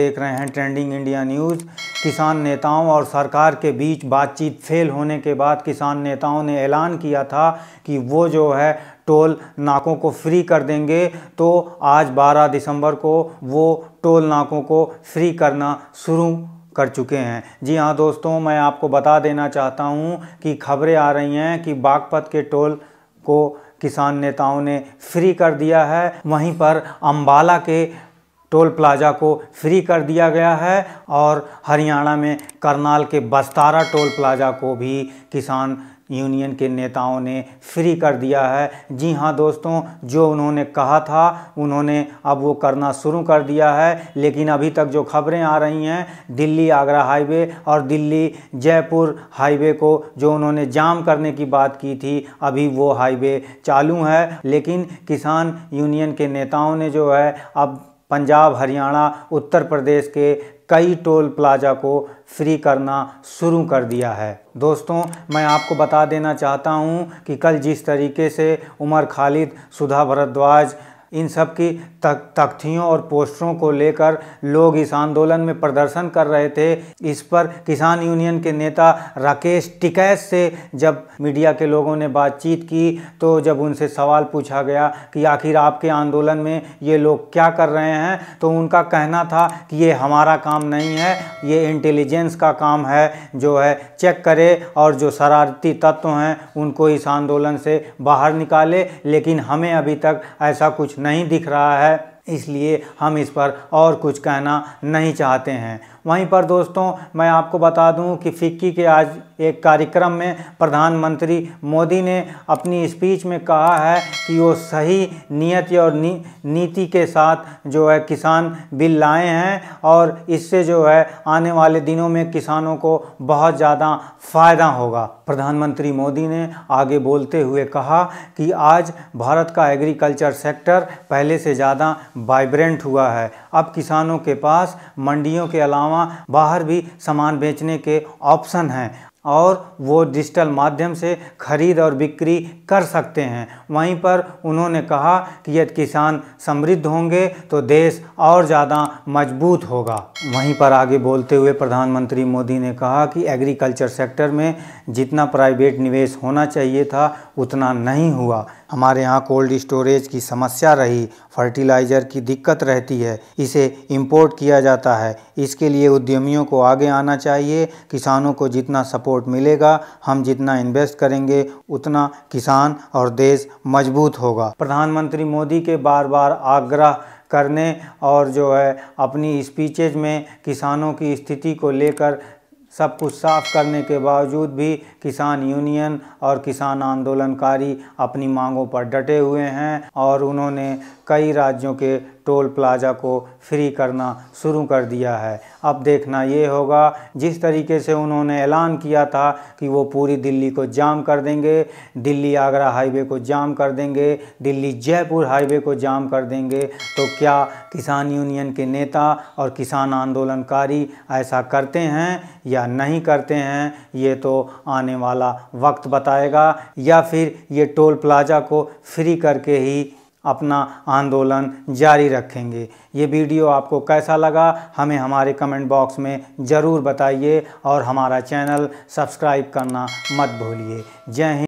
देख रहे हैं ट्रेंडिंग इंडिया न्यूज़ किसान नेताओं और सरकार के बीच बातचीत फेल होने के बाद किसान नेताओं ने ऐलान किया था कि वो जो है टोल नाकों को फ्री कर देंगे तो आज 12 दिसंबर को वो टोल नाकों को फ्री करना शुरू कर चुके हैं जी हाँ दोस्तों मैं आपको बता देना चाहता हूँ कि खबरें आ रही हैं कि बागपत के टोल को किसान नेताओं ने फ्री कर दिया है वहीं पर अम्बाला के टोल प्लाजा को फ्री कर दिया गया है और हरियाणा में करनाल के बस्तारा टोल प्लाजा को भी किसान यूनियन के नेताओं ने फ्री कर दिया है जी हाँ दोस्तों जो उन्होंने कहा था उन्होंने अब वो करना शुरू कर दिया है लेकिन अभी तक जो खबरें आ रही हैं दिल्ली आगरा हाईवे और दिल्ली जयपुर हाईवे को जो उन्होंने जाम करने की बात की थी अभी वो हाईवे चालू है लेकिन किसान यूनियन के नेताओं ने जो है अब पंजाब हरियाणा उत्तर प्रदेश के कई टोल प्लाजा को फ्री करना शुरू कर दिया है दोस्तों मैं आपको बता देना चाहता हूं कि कल जिस तरीके से उमर खालिद सुधा भारद्वाज इन सब की तक तख्तियों और पोस्टरों को लेकर लोग इस आंदोलन में प्रदर्शन कर रहे थे इस पर किसान यूनियन के नेता राकेश टिकैत से जब मीडिया के लोगों ने बातचीत की तो जब उनसे सवाल पूछा गया कि आखिर आपके आंदोलन में ये लोग क्या कर रहे हैं तो उनका कहना था कि ये हमारा काम नहीं है ये इंटेलिजेंस का काम है जो है चेक करे और जो शरारती तत्व हैं उनको इस आंदोलन से बाहर निकाले लेकिन हमें अभी तक ऐसा कुछ नहीं दिख रहा है इसलिए हम इस पर और कुछ कहना नहीं चाहते हैं वहीं पर दोस्तों मैं आपको बता दूं कि फिक्की के आज एक कार्यक्रम में प्रधानमंत्री मोदी ने अपनी स्पीच में कहा है कि वो सही नियति और नी, नीति के साथ जो है किसान बिल लाए हैं और इससे जो है आने वाले दिनों में किसानों को बहुत ज़्यादा फ़ायदा होगा प्रधानमंत्री मोदी ने आगे बोलते हुए कहा कि आज भारत का एग्रीकल्चर सेक्टर पहले से ज़्यादा वाइब्रेंट हुआ है अब किसानों के पास मंडियों के अलावा बाहर भी सामान बेचने के ऑप्शन हैं और वो डिजिटल माध्यम से खरीद और बिक्री कर सकते हैं वहीं पर उन्होंने कहा कि यदि किसान समृद्ध होंगे तो देश और ज़्यादा मजबूत होगा वहीं पर आगे बोलते हुए प्रधानमंत्री मोदी ने कहा कि एग्रीकल्चर सेक्टर में जितना प्राइवेट निवेश होना चाहिए था उतना नहीं हुआ हमारे यहाँ कोल्ड स्टोरेज की समस्या रही फर्टिलाइज़र की दिक्कत रहती है इसे इंपोर्ट किया जाता है इसके लिए उद्यमियों को आगे आना चाहिए किसानों को जितना सपोर्ट मिलेगा हम जितना इन्वेस्ट करेंगे उतना किसान और देश मजबूत होगा प्रधानमंत्री मोदी के बार बार आग्रह करने और जो है अपनी स्पीचेज में किसानों की स्थिति को लेकर सब कुछ साफ करने के बावजूद भी किसान यूनियन और किसान आंदोलनकारी अपनी मांगों पर डटे हुए हैं और उन्होंने कई राज्यों के टोल प्लाजा को फ्री करना शुरू कर दिया है अब देखना ये होगा जिस तरीके से उन्होंने ऐलान किया था कि वो पूरी दिल्ली को जाम कर देंगे दिल्ली आगरा हाईवे को जाम कर देंगे दिल्ली जयपुर हाईवे को जाम कर देंगे तो क्या किसान यूनियन के नेता और किसान आंदोलनकारी ऐसा करते हैं या नहीं करते हैं ये तो आने वाला वक्त बताएगा या फिर ये टोल प्लाजा को फ्री करके ही अपना आंदोलन जारी रखेंगे ये वीडियो आपको कैसा लगा हमें हमारे कमेंट बॉक्स में ज़रूर बताइए और हमारा चैनल सब्सक्राइब करना मत भूलिए जय हिंद